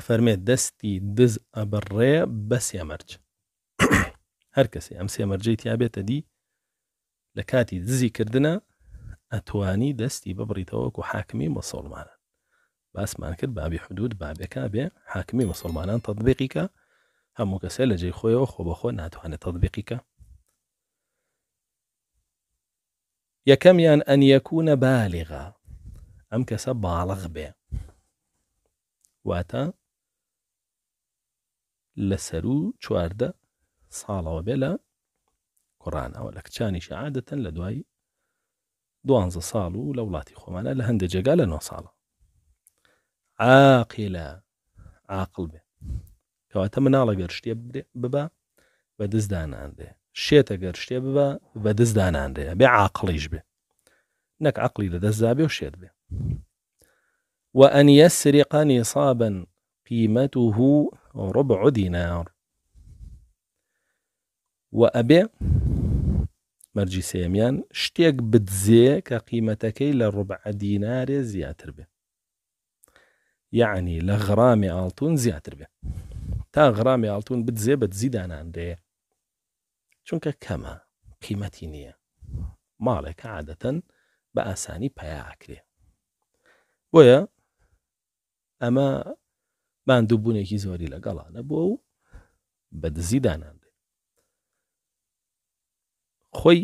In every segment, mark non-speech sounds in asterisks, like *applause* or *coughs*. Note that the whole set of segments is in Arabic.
فرمي دستي دز ئەبڕێ بە مرج *coughs* هركسي کەسێ ئەم سێمەرجەی تیابێتە دی لە کاتی دزی کردنە ئەتوانی دەستی ببڕیتەوەکو حاکمی بس ما کرد بابي حدود بابەکە بێ حاکمی مسلمانان تطببیقیکە هەموو کەسە لە جێی خۆیەوە خۆ بەخۆ يا كم یەکەمیان أن يكون بالغا أم كسب بالغ بێ واتا لە سەر و چواردە قرآن أو لە کوڕانەوە لدواي دوانز صالو لولاتي دوای لهند ساڵ و لە وڵاتی خۆمانە لە هەندە جێگا لە عاقل بێ کەواتە مناڵە گەرشتێ ببا بە دەستدانان دێ شێتە گەرشتێ ببە بە دەستدانان دێ بێ عاقلیش بێ نەک عقلی وأن يسرق نصابا قيمته ربع دينار وأبي مرجي سيميان شتيك بتزي كقيمة قیمەتەکەی لربع دينار زيادة يعني لغرامي یعنی لە غرامی تا غرامي التون بتزي بتزيد انا عندي چونکە كما قیمەتی نيه مالك عاده باساني بياكري ويا اما باندووبوونێکی زۆری لەگەڵانە بووە و بە دزی داناندێ خۆی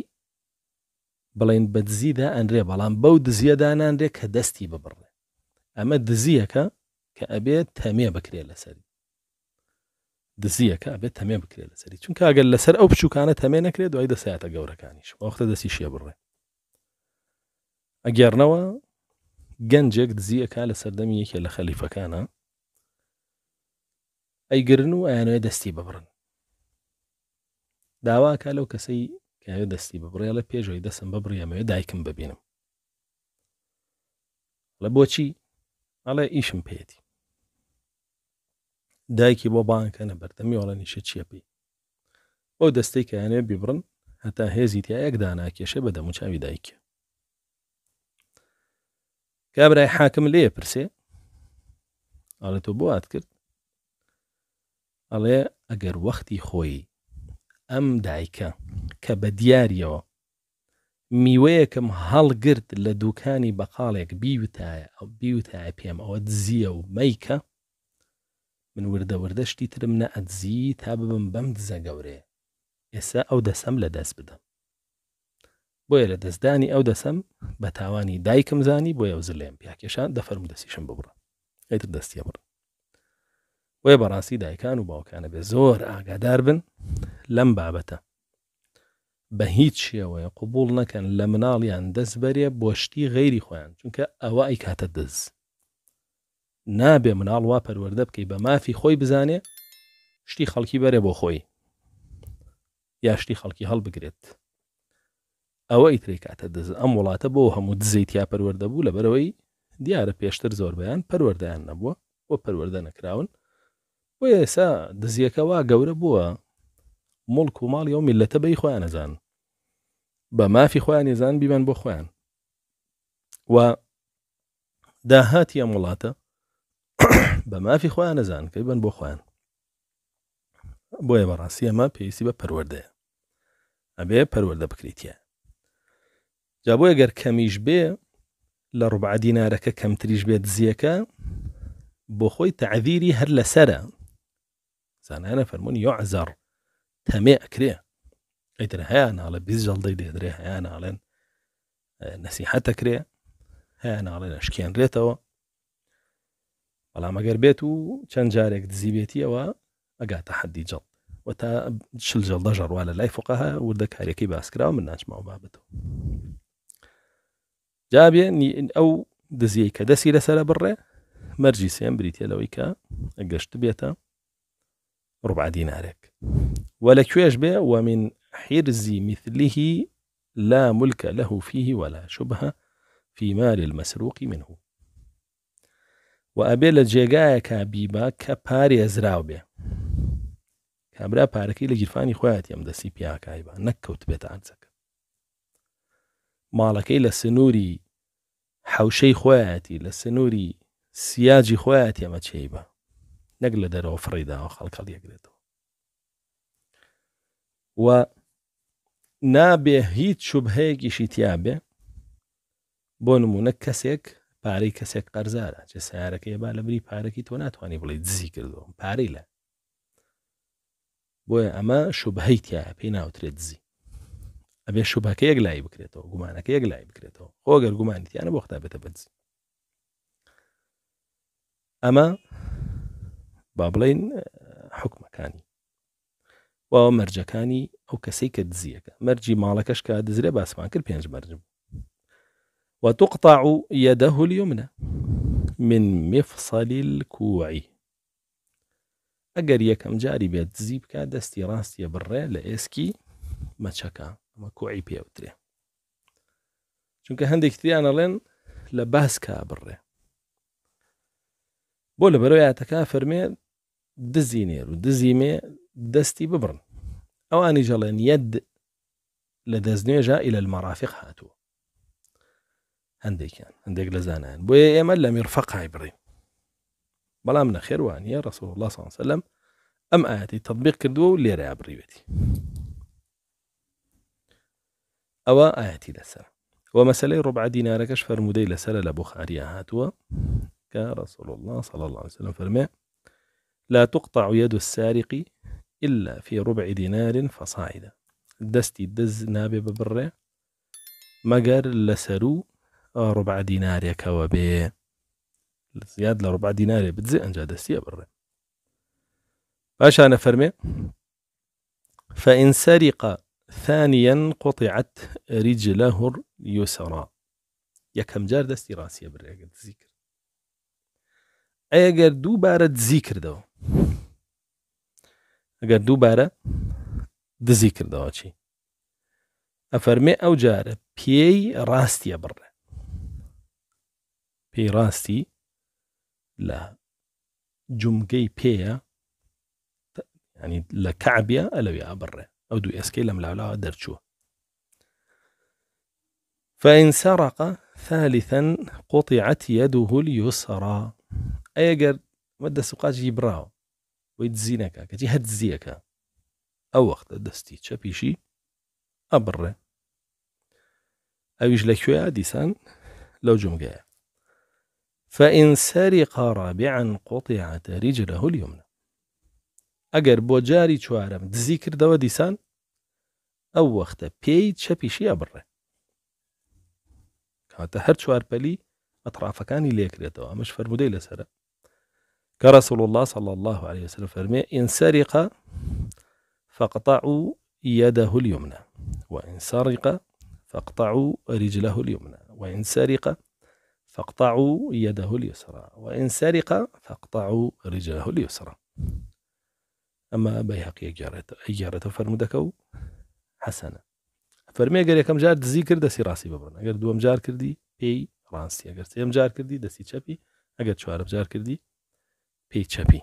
بڵێن بە دزیدا ئەندرێ بەڵام بەو دزیە داناندێ کە دەستی ببڕێ ئەمە دزیەکە کە ئەبێت تەمێ بکرێ لەسەری دزیەکە ئەبێت تەمێ بکرێت لەسەری چونکە ئەگەر لەسەر ئەو بچووکانە تەمێ نەکرێت دوای دەسایەتە گەورەکانیش وەختە دەستی شێ بڕێ ئەگەرنەوە گەنجێک دزیەکە لە سەردەمی یەکێ لە خەلیفەکانە ئەیگرن و ئەیانوێ دەستی ببڕن داواکە لەو کەسەی کەوێ دەستی ببڕێ لە پێشەوەی دەسم ببڕیەمەوێ دایکم ببینم لە بۆچی ئەڵێ ئیشم پێێتی دایکی بۆ بانکە نەبەردەمی وڵە نیشە چیەپی بۆ دەستەی کەیانێ بیبڕن هەتا هێزی تیا یەکدا ناکێشە بە دەموچاوی دایکە کابرای حاکم لێ پرسێ ئاڵە تۆ بۆ ئات کرد ئەڵێ ئەگەر وەختی خۆی ئەم دایکە کە بە دیاریەوە میوەیەکم هەڵگرت لە دووکانی بەقالێک بیوتایە ئەو بیوتایە پێم ئەوە دزیە و مەیکە من وردەوردەشتی ترم نە ئەدزی تا ببم بەم دزە گەورێ ئێستا ئەو دەسەم لە دەست بدەم بۆیە لە دەستدانی ئەو دەسم بە تاوانی دایکم زانی بۆ ئەو زلێم پیاکێشان دەفەرم دەستیشم ببڕە ئەتر دەستیە بڕە وێ بەڕاستی دایکان و باوکانە بێ زۆر ئاگادار بن لەم بابەتە بە هیچ شێوەیە قوبول نەکەن لە مناڵیان دەست بەرێ بۆ شتی غەیری خۆیان چونکە ئەوە ئەیکاتە دەست نابێ مناڵ وا پەروەەردە بکەی بە مافی خۆی بزانێ شتی خەڵکی بەرێ بۆ خۆی یاشتی خەڵکی هەڵبگرێت ئەوە ئیتریکاتە دەز ئەم وڵاتە بۆ هەموو دزیتیا پەروەەردە بوو لە بەرەوەی دیارە پێشتر زۆر بەیان پەروەەردەیان نەبووە بۆ پەروەەردە نەکراون و ئێسا دزیەکەوا گەورە بووە مڵک و ماڵی ئەو میلەتە بەی خۆیان نەزان بە مافی خۆیان ێزان بیبەن بۆ خۆیان و داهاتی ئەم وڵاتە *coughs* بە مافی خۆیان نەزان کە بن بۆ خۆیان بۆیە بەڕاستی ئەمە پێویستی بە پەروەردەیە ئەبێ پەروەەردە بکریتە جا بۆیە گەر کەمیش بێ لە ڕوبعدینارەکە کەمتریش بێت زیەکە بۆ خۆی تەعذیری هەر لەسرە زانانا فرمون يعذر تمي أكريه إدري انا على بيزجل دي إدري انا على نصيحة أكريه انا على أشكيان ريتوا بەڵام ئەگەر بێت و جارك جارێک دزیبێتیەوە ئەگاتە حەدی جڵ و تا شل جەڵدە ژەڕوا لا لای فقەها وردە كي باسكرا من ناچماوە بابەتەوە بابتو ئەو او دزيك دسي لسلا بره مرجي سيم بريتي لويكا ئەگەشت بيتا ربع دينارك ولكويش به ومن حرز مثله لا ملك له فيه ولا شبهة في مال المسروق منه وأبي لجيغايا كابيبا كباري أزراو به كابرا باركي لجرفاني خواتي يمدى سي بيا كايبا نكوت بيت عرزك مالكي لسنوري حوشي خواتي لسنوري سياجي خواتي أما شيبا نەک لە دەرەوە فڕیداوە خەڵکەڵ یەکرێتەوە و نابێ هیچ شوبهەیەکیشی تیابێ بۆ نمونە کەسێک پارەی کەسێک قەرزارە چە سیارەکەی با لە بری پارەکی تۆ ناتوانانی بڵێ دزی کردەوە پارەی لە بۆیە ئەمە شوبهەی تایە پێی ناوترێت دزی ئەبێ شوبەکە یەک لای بکرێتەوە گومانەکە یەک لای بکرێتەوە ئۆگەر گومانیتیانە بۆ ختا بێتە بەدزی ئەمە بابلين حكم كاني ومرجا كاني أو كسيك دزيك مرجي مالكش كدزري بس ما كل بينج مرج وتقطع يده اليمنى من مفصل الكوع أجر يكم جاري بيت زيب كدستي راسي برا لإسكي ما شكا ما كوعي بيوتري چونك هندك تري أنا لين لباس كابرة بولا برويا تكافر ميت دزينير ودزيمي دستي ببرن او اني جلن يد لدزنيجا الى المرافق هاتو هنديك يعني هنديك لزانان يعني. بو يمن لم يرفق عبري بلا من خير واني يا رسول الله صلى الله عليه وسلم ام اياتي تطبيق كردو اللي راي عبري او اياتي لسر ومسألة ربع دينارك اشفر مدي لسر لبخاري هاتو كرسول الله صلى الله عليه وسلم فرمي لا تقطع يد السارق إلا في ربع دينار فصاعدا دستي دز نابي برة مقر لسرو آه، ربع دينار يا كوابي زياد لربع دينار بتزي أنجا دستي برة باش أنا فرمي فإن سرق ثانيا قطعت رجله اليسرى يا كم جار دستي راسي برة ئەگەر دووبارە دزی کردەوە ئەگەر دووبارە ذکر دو چی ئەفەرمێ ئەو جارە پێی ڕاستیە بڕێ پێی ڕاستی لە جمگەی پێە ینی الا کابە ئەلەوی او ئەو دوو ئێسکی لم لا درتشو فإن سرق ثالثا قطعت يده اليسرى ايا ماده سوقات براو ويتزينك هكا تي هتزيك هكا او وقت دستي تشابيشي ابر اويج شويه ديسان لو جمجايا فإن سرق رابعا قطعت رجله اليمنى ئەگەر بۆ جاری چوارم او وقت بي تشابيشي ابر پێی چەپیشی ئەبڕێ بلي هەر چوارپەلی ئەترافەکانی لێکرێتەوە مش فەرمودەی لەسرە كرسول الله صلى الله عليه وسلم فرمي إن سرق فاقطعوا يده اليمنى وإن سرق فاقطعوا رجله اليمنى وإن سرق فاقطعوا يده اليسرى وإن سرق فاقطعوا رجله اليسرى أما بيهقي جارته فرمدكو حسنا فرمي قال كم جار ذكر دسي راسي ببرن اگر دوم جار كردي بي راسي اگر سيم جار كردي دسي چپي اگر چوارم جار كردي بي تشا بي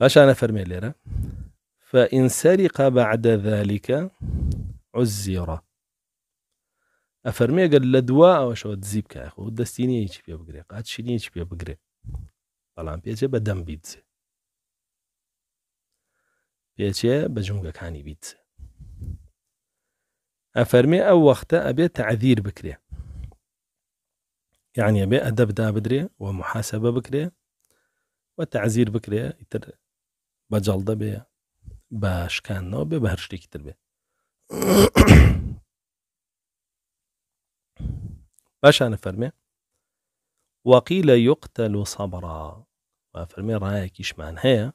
باش انا فرمي ليرا فان سرق بعد ذلك عزر افرمي قال لدواء واش هو تزيبك اخو دستيني ايش بيا بقري قاعد شيني ايش بيا بقري طلع بيا تشا بدم بيتزا بيا تشا بجمك كاني بيتزا افرمي او وقتا ابي تعذير بكري يعني ابي ادب دا بدري ومحاسبه بكري تعزیر بکرێ ئیتر بەجەڵدە بێ باشکانەوە بێ بە هەر شتێکی تر بێ *coughs* باشانە فەرمێ وەقی لە یقتەل و سەبڕا وا فەرمێ ابي هەیە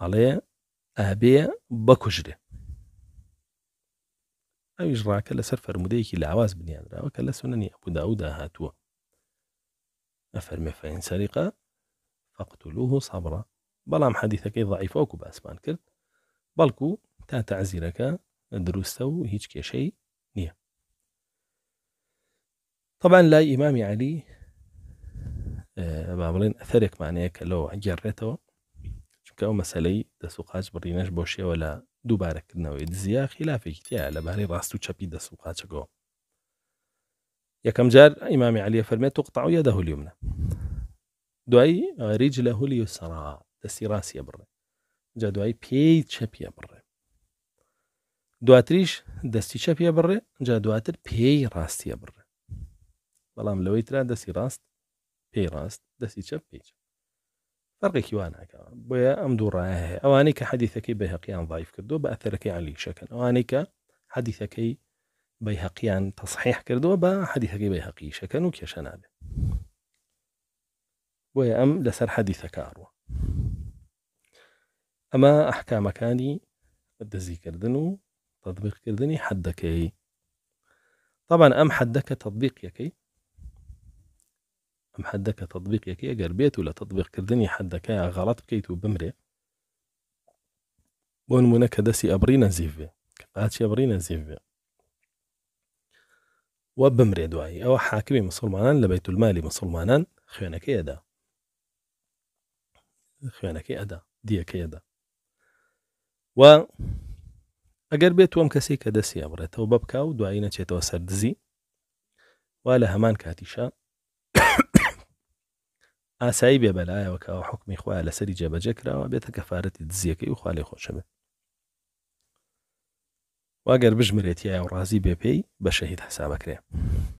ئەڵێ ئابێ سر ئەویش ڕاکە لەسەر فەرمودەیەکی لاواز بنیانراوە کە ابو سنەنی هاتوا افرمي فان سرقه فاقتلوه صبرا بلام حديثة كي ضعيفة وكو باسبان كرت بلكو تا تعزيرك دروستو هيج شيء نية طبعا لا امامي علي أه بابلين أثرك معنى لو جريتو شو كاو مسالي دسوقاج بريناش بوشي ولا دوبارك نو يدزيا خلاف اجتياع لباري راستو تشابي دسوقاج يا كم جار امامي علي فرمي تقطع يده اليمنى دوایی ریج لە هولی و سەرا دەستی ڕاستیە بڕێ جا دوایی پێی چەپیە بڕێ دواتریش دەستی چەپیە بڕێ جا دواتر پێی ڕاستیە بڕێ بەڵام لەوەی تررا دەستی ڕاست پێی ڕاست دەستی چەپ پێچ فەرقێکی واناکەوە بۆیە ئەم دووڕایە هەیە ئەوانەی کە حەدیثەکەی بە هەقییان ضایف کردو بە ئەثەرەکەی علیشەکەن ئەوانەی کە حەدیثەکەی بەی هەقییان تەصحیح کردووە بە حەدیثەکەی بە هەقیشەکەن و کێشە نابێت بويا أم لسر حديثة كاروة أما أحكام كاني الدزي كردنو تطبيق كردني حدكي طبعا أم حدك تطبيق يكي أم حدك تطبيق يكي أجر بيت ولا تطبيق كردني حدك غلط بكيتو بمري بون منك دسي أبرينا زيفي قاتش أبرينا زيفي وبمري دواي أو حاكمي مسلمان لبيت المالي مسلمان خيانك يدا إيه خوێنەکەی ئەدا دیەکەی ئەدا و ئەگەر بێت وەم کەسی کە دەستی ئەبڕێتەوە بە بکە و دوایی نەچێتەوە سەردزی وا لە هەمان کاتیشە *coughs* ئاسایی بێ بەلایەوە کاوە حکمی خخوایە لەسەری جێبەجێ کراوە بێتە کەفاەتی دزیەکەی و خالی خۆشەبێت واگەر بژمرێتیە و ڕازی بێپێی بە شەهید حسابەکرێ